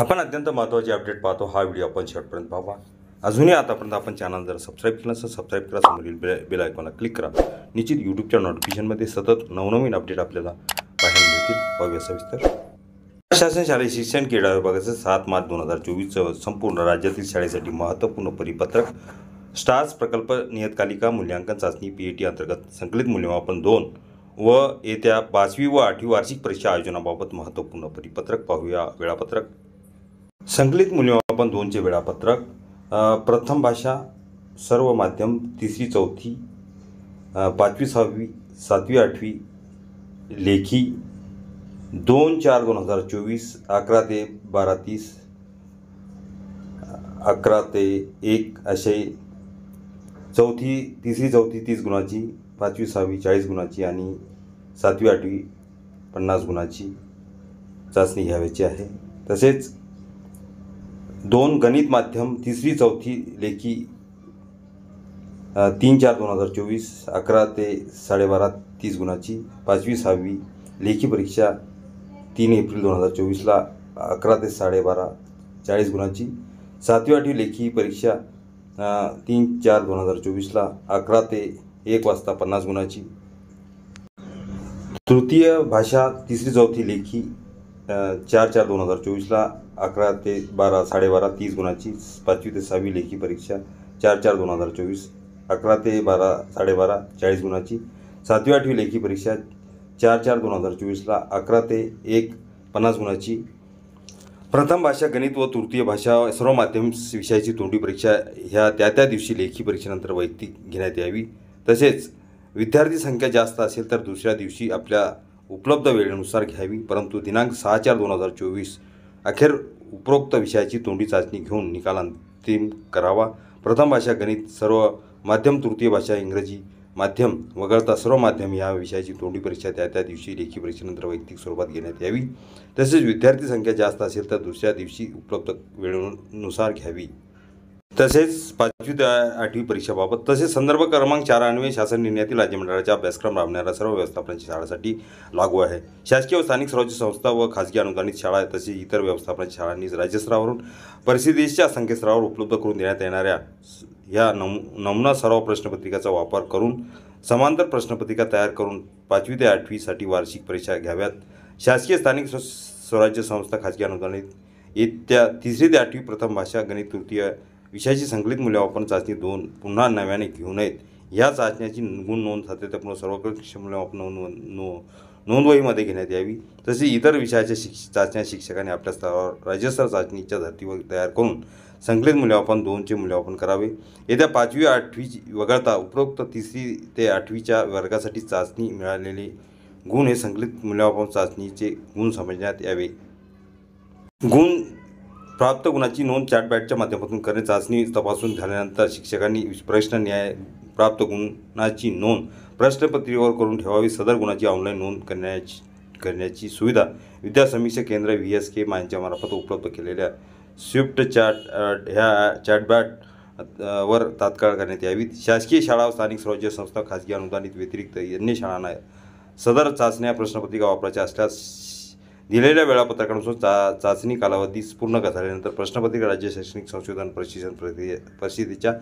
आपण अत्यंत महत्त्वाचे अपडेट पाहतो हा व्हिडिओ आपण शेवटपर्यंत पाहावा अजूनही आतापर्यंत आपण चॅनल जर सबस्क्राईब केलं असेल सबस्क्राईब करा समोरील बेल आयकॉनला क्लिक करा निश्चित यूट्यूबच्या नोटिफिकेशनमध्ये सतत नवनवीन अपडेट आपल्याला पाहायला मिळतील पाहूया सविस्तर शासन शालेय शिक्षण क्रीडा विभागाचं सात मार्च दोन हजार चोवीसचं संपूर्ण राज्यातील शाळेसाठी महत्त्वपूर्ण परिपत्रक स्टार्स प्रकल्प नियतकालिका मूल्यांकन चाचणी पी ए टी अंतर्गत संकलित मूल्यमापन दोन व येत्या पाचवी व आठवी वार्षिक परीक्षा आयोजनाबाबत महत्त्वपूर्ण परिपत्रक पाहूया वेळापत्रक संकलित मूल्यमापन दोनचे वेळापत्रक प्रथम भाषा सर्व माध्यम तिसरी चौथी पाचवी सहावी सातवी आठवी लेखी दोन चार दोन हजार चोवीस अकरा ते बारा तीस अकरा ते एक असे चौथी तिसरी चौथी तीस गुणाची पाचवी सहावी चाळीस गुणाची आणि सातवी आठवी पन्नास गुणाची चाचणी घ्यावायची आहे तसेच दोन गणित माध्यम तिसरी चौथी लेखी तीन चार दोन हजार चोवीस अकरा ते साडेबारा तीस गुणाची पाचवी सहावी लेखी परीक्षा तीन एप्रिल दोन हजार चोवीसला अकरा ते साडेबारा चाळीस गुणाची सातवी आठवी लेखी परीक्षा तीन चार दोन हजार चोवीसला अकरा ते एक वाजता पन्नास गुणाची तृतीय भाषा तिसरी चौथी लेखी चार चार दोन हजार चोवीसला अकरा ते बारा साडेबारा तीस गुणाची पाचवी ते सहावी लेखी परीक्षा चार चार दोन हजार चोवीस अकरा ते बारा साडेबारा चाळीस गुणाची सातवी आठवी लेखी परीक्षा चार चार दोन हजार चोवीसला अकरा ते एक पन्नास गुणाची प्रथम भाषा गणित व तृतीय भाषा सर्व माध्यम विषयाची तोंडी परीक्षा ह्या त्या त्या दिवशी लेखी परीक्षेनंतर वैयक्तिक घेण्यात यावी तसेच विद्यार्थी संख्या जास्त असेल तर दुसऱ्या दिवशी आपल्या उपलब्ध वेळेनुसार घ्यावी परंतु दिनांक सहा चार दोन हजार चोवीस अखेर उपरोक्त विषयाची तोंडी चाचणी घेऊन निकाल अंतिम करावा प्रथम भाषा गणित सर्व माध्यम तृतीय भाषा इंग्रजी माध्यम वगळता सर्व माध्यम या विषयाची तोंडी परीक्षा त्या त्या दिवशी लेखी परीक्षेनंतर वैयक्तिक स्वरूपात घेण्यात यावी तसेच विद्यार्थी संख्या जास्त असेल तर दुसऱ्या दिवशी उपलब्ध वेळेनुसार घ्यावी तसेच पाचवी ते आठवी परीक्षाबाबत तसेच संदर्भ क्रमांक चार अन्वये शासन निर्णयातील राज्य मंडळाच्या अभ्यासक्रम राबणाऱ्या सर्व व्यवस्थापनांच्या शाळांसाठी लागू आहे शासकीय व स्थानिक स्वराज्य संस्था व खासगी अनुदानित शाळा तसेच इतर व्यवस्थापनाच्या शाळांनी राज्यस्तरावरून परिस्थितीच्या संकेतस्थळावर उपलब्ध करून देण्यात येणाऱ्या या नम नमुना सराव प्रश्नपत्रिकाचा वापर करून समांतर प्रश्नपत्रिका तयार करून पाचवी ते आठवीसाठी वार्षिक परीक्षा घ्याव्यात शासकीय स्थानिक स्वराज्य संस्था खाजगी अनुदानित येत्या तिसरी ते आठवी प्रथम भाषा गणित तृतीय विषयाची संकलित मूल्यमापन चाचणी दोन पुन्हा नव्याने घेऊ नयेत या चाचण्याची गुण नोंद सातत्यपूर्ण शिक्षण मूल्यमापन नोंद नो नोंदवहीमध्ये घेण्यात यावी तसेच इतर विषयाच्या शिक्ष चाचण्या शिक्षकांनी आपल्या स्तरावर राज्यस्तर चाचणीच्या धर्तीवर तयार करून संकलित मूल्यमापन दोनचे मूल्यमापन करावे येत्या पाचवी आठवी वगळता उपरोक्त तिसरी ते आठवीच्या वर्गासाठी चाचणी मिळालेले गुण हे संकलित मूल्यमापन चाचणीचे गुण समजण्यात यावे गुण प्राप्त गुणाची नोंद चॅटबॅटच्या माध्यमातून करणे चाचणी तपासून झाल्यानंतर शिक्षकांनी प्रश्न न्याय प्राप्त गुणाची नोंद प्रश्नपत्रिकेवर करून ठेवावी सदर गुणाची ऑनलाईन नोंद करण्याची करण्याची सुविधा विद्या समीक्षा केंद्र व्ही एस के मार्फत उपलब्ध केलेल्या स्विफ्ट चॅट ह्या चॅटबॅट वर तात्काळ करण्यात यावी शासकीय शाळा स्थानिक स्वराज्य संस्था खाजगी अनुदानित व्यतिरिक्त अन्य शाळांना सदर चाचण्या प्रश्नपत्रिका वापरायच्या असल्यास दिलेल्या वेळापत्रकानुसार चा चाचणी कालावधी पूर्ण झाल्यानंतर प्रश्नपत्रिका राज्य शैक्षणिक संशोधन प्रशिक्षण प्रति परिषदेच्या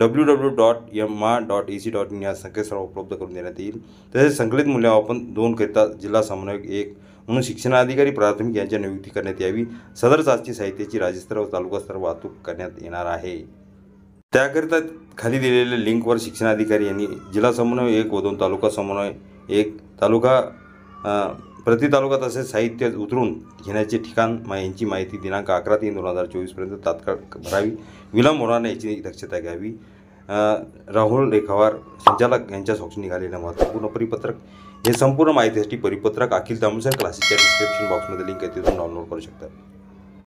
W W dot maa dot E C dot in या संकेतस्थळावर उपलब्ध करून देण्यात येईल तसेच संकलित मूल्यमापन दोनकरिता जिल्हा समन्वयक एक म्हणून शिक्षणाधिकारी प्राथमिक यांच्या नियुक्ती करण्यात यावी सदर चाचणी साहित्याची राज्यस्तर व तालुकास्तर वाहतूक करण्यात येणार आहे त्याकरिता खाली दिलेल्या लिंकवर शिक्षणाधिकारी यांनी जिल्हा समन्वय एक व दोन तालुका समन्वय एक तालुका प्रति तालुक्यात असे साहित्य उतरून घेण्याचे ठिकाण यांची माहिती दिनांक अकरा तीन दोन हजार चोवीसपर्यंत तात्काळ भरावी विलंब होणार नाही याची दक्षता घ्यावी राहुल रेखावार संचालक यांच्या सोक्ष निघालेलं महत्त्वपूर्ण परिपत्रक हे संपूर्ण माहितीसाठी परिपत्रक अखिल तामसर क्लासेसच्या डिस्क्रिप्शन बॉक्समध्ये लिंक आहे तिथून डाउनलोड करू शकतात